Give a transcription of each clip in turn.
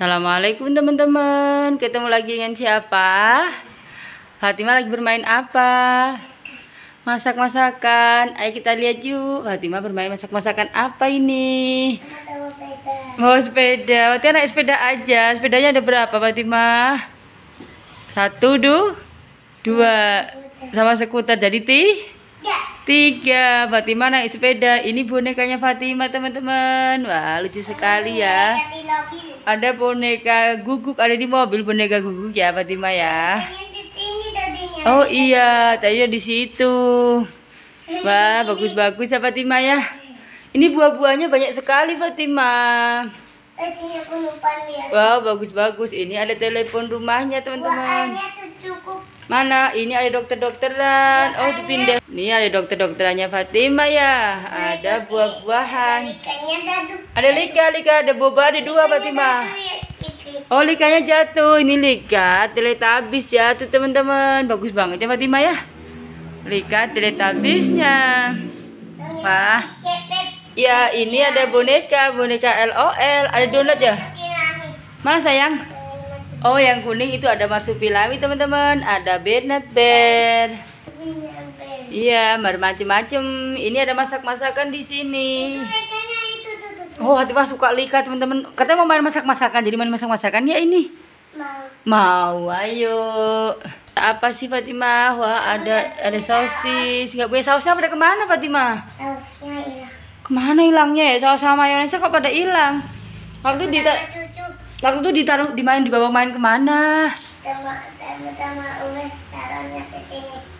Assalamualaikum teman-teman Ketemu lagi dengan siapa? Fatima lagi bermain apa? Masak-masakan Ayo kita lihat yuk Fatima bermain masak-masakan apa ini? Mau Mau sepeda Berarti oh, naik sepeda aja Sepedanya ada berapa Fatima? Satu, duh, dua Sama sekuter jadi ti? tiga Fatima naik sepeda ini bonekanya Fatima teman-teman wah lucu sekali ya ada boneka guguk ada di mobil boneka guguk ya Fatima ya oh iya tadi di situ wah bagus-bagus ya Fatima ya ini buah-buahnya banyak sekali Fatima Eh, ya. Wow, bagus-bagus. Ini ada telepon rumahnya, teman-teman. Mana? Ini ada dokter-dokteran. Oh, dipindah. Ini ada dokter-dokterannya Fatima ya. Ada buah-buahan. Ada lika, lika. Ada boba, ada dua Fatima. Ya, ya. Oh, likanya jatuh. Ini lika teletabis jatuh, teman-teman. Bagus banget ya Fatima ya. Lika teletabisnya. Wah. Ya, ini ada boneka, boneka LOL, ada donat ya? Mana sayang? Oh, yang kuning itu ada marsupilami, teman-teman. Ada Bernard Bear. Iya, bermacam-macam. Ini ada masak-masakan di sini. Oh, hati mah suka lika, teman-teman. Katanya mau main masak-masakan, jadi main masak-masakan ya ini. Mau. Mau, ayo. Apa sih Fatimah? Wah, ada ada sosis. Enggak punya sausnya pada kemana Fatimah? Kemana hilangnya ya? sama sama mayonesnya kok pada hilang? Waktu di Waktu itu ditaruh di main dibawa main kemana?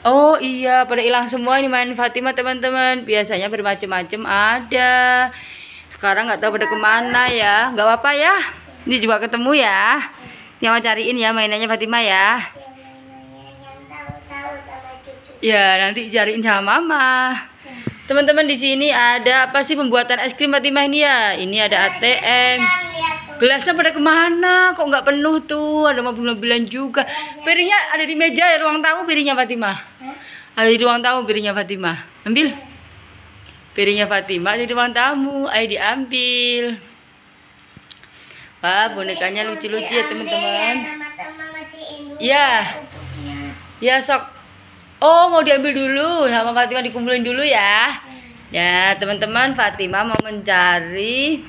Oh iya, pada hilang semua ini main Fatima teman-teman. Biasanya bermacam-macam ada. Sekarang nggak tahu pada kemana ya. Nggak apa-apa ya. Ini juga ketemu ya. Yang mau cariin ya mainannya Fatima ya. Iya, ya nanti cariin sama mama teman-teman di sini ada apa sih pembuatan es krim Fatimah ini ya ini ada ATM gelasnya pada kemana kok nggak penuh tuh ada mobil-mobilan juga piringnya ada di meja ya ruang tamu piringnya Fatimah ada di ruang tamu piringnya Fatimah ambil piringnya Fatimah di ruang tamu ayo diambil Wah, bonekanya lucu-lucu ya teman-teman. Ya. Ya, sok. Oh mau diambil dulu sama Fatima dikumpulin dulu ya. Ya teman-teman Fatima mau mencari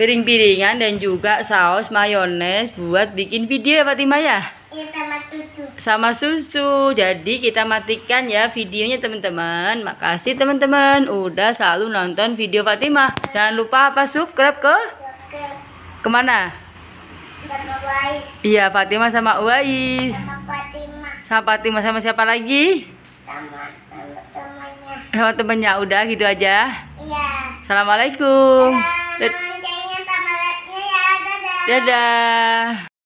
piring-piringan dan juga saus mayones buat bikin video ya Fatima ya. Iya sama susu. Sama susu. Jadi kita matikan ya videonya teman-teman. Makasih teman-teman udah selalu nonton video Fatima. Jangan lupa apa subscribe ke? Subscribe. Kemana? Iya Fatima sama Uwais. Sama sama Fatima sama siapa lagi? Sama temannya. Sama temannya. Udah gitu aja. Iya. Assalamualaikum. Iya, ya, dadah. Dadah.